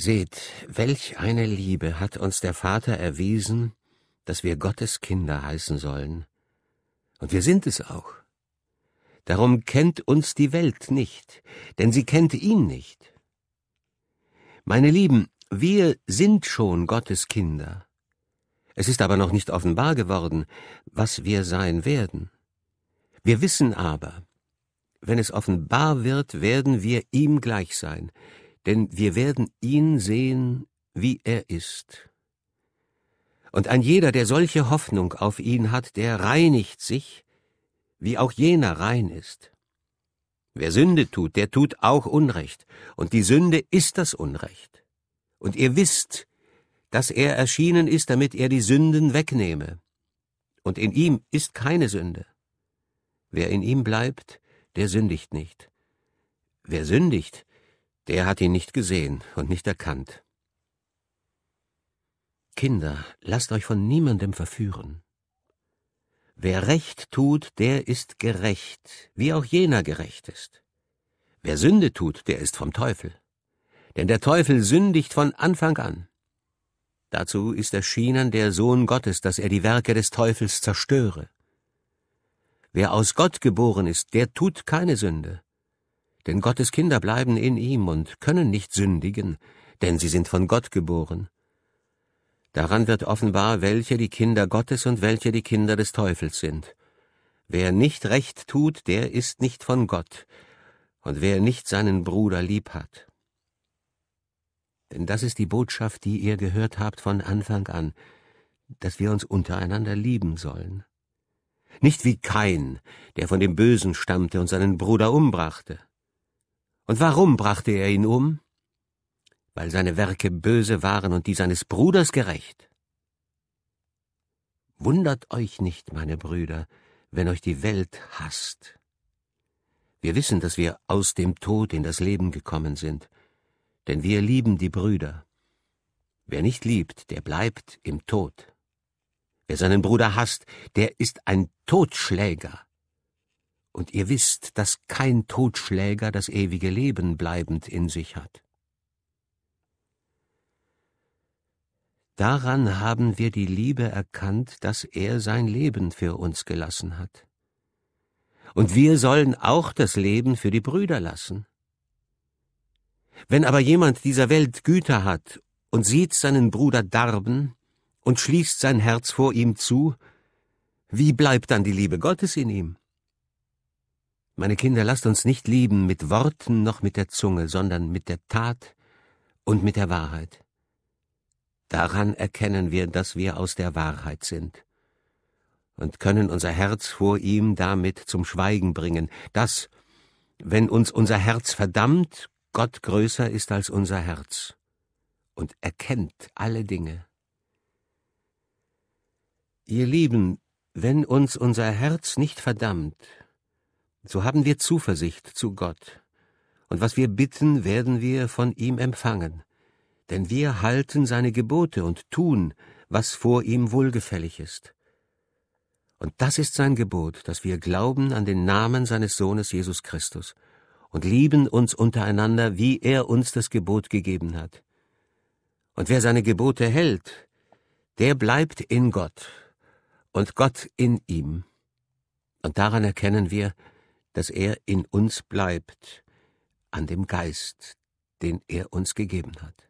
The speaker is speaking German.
Seht, welch eine Liebe hat uns der Vater erwiesen, dass wir Gottes Kinder heißen sollen. Und wir sind es auch. Darum kennt uns die Welt nicht, denn sie kennt ihn nicht. Meine Lieben, wir sind schon Gottes Kinder. Es ist aber noch nicht offenbar geworden, was wir sein werden. Wir wissen aber, wenn es offenbar wird, werden wir ihm gleich sein, denn wir werden ihn sehen, wie er ist. Und ein jeder, der solche Hoffnung auf ihn hat, der reinigt sich, wie auch jener rein ist. Wer Sünde tut, der tut auch Unrecht, und die Sünde ist das Unrecht. Und ihr wisst, dass er erschienen ist, damit er die Sünden wegnehme. Und in ihm ist keine Sünde. Wer in ihm bleibt, der sündigt nicht. Wer sündigt, der hat ihn nicht gesehen und nicht erkannt. Kinder, lasst euch von niemandem verführen. Wer Recht tut, der ist gerecht, wie auch jener gerecht ist. Wer Sünde tut, der ist vom Teufel. Denn der Teufel sündigt von Anfang an. Dazu ist erschienen der Sohn Gottes, dass er die Werke des Teufels zerstöre. Wer aus Gott geboren ist, der tut keine Sünde, denn Gottes Kinder bleiben in ihm und können nicht sündigen, denn sie sind von Gott geboren. Daran wird offenbar, welche die Kinder Gottes und welche die Kinder des Teufels sind. Wer nicht recht tut, der ist nicht von Gott, und wer nicht seinen Bruder lieb hat. Denn das ist die Botschaft, die ihr gehört habt von Anfang an, dass wir uns untereinander lieben sollen. Nicht wie Kain, der von dem Bösen stammte und seinen Bruder umbrachte. Und warum brachte er ihn um? Weil seine Werke böse waren und die seines Bruders gerecht. Wundert euch nicht, meine Brüder, wenn euch die Welt hasst. Wir wissen, dass wir aus dem Tod in das Leben gekommen sind, denn wir lieben die Brüder. Wer nicht liebt, der bleibt im Tod. Wer seinen Bruder hasst, der ist ein Totschläger und ihr wisst, dass kein Totschläger das ewige Leben bleibend in sich hat. Daran haben wir die Liebe erkannt, dass er sein Leben für uns gelassen hat. Und wir sollen auch das Leben für die Brüder lassen. Wenn aber jemand dieser Welt Güter hat und sieht seinen Bruder darben und schließt sein Herz vor ihm zu, wie bleibt dann die Liebe Gottes in ihm? Meine Kinder, lasst uns nicht lieben mit Worten noch mit der Zunge, sondern mit der Tat und mit der Wahrheit. Daran erkennen wir, dass wir aus der Wahrheit sind und können unser Herz vor ihm damit zum Schweigen bringen, dass, wenn uns unser Herz verdammt, Gott größer ist als unser Herz und erkennt alle Dinge. Ihr Lieben, wenn uns unser Herz nicht verdammt, so haben wir Zuversicht zu Gott, und was wir bitten, werden wir von ihm empfangen, denn wir halten seine Gebote und tun, was vor ihm wohlgefällig ist. Und das ist sein Gebot, dass wir glauben an den Namen seines Sohnes Jesus Christus und lieben uns untereinander, wie er uns das Gebot gegeben hat. Und wer seine Gebote hält, der bleibt in Gott und Gott in ihm. Und daran erkennen wir, dass er in uns bleibt, an dem Geist, den er uns gegeben hat.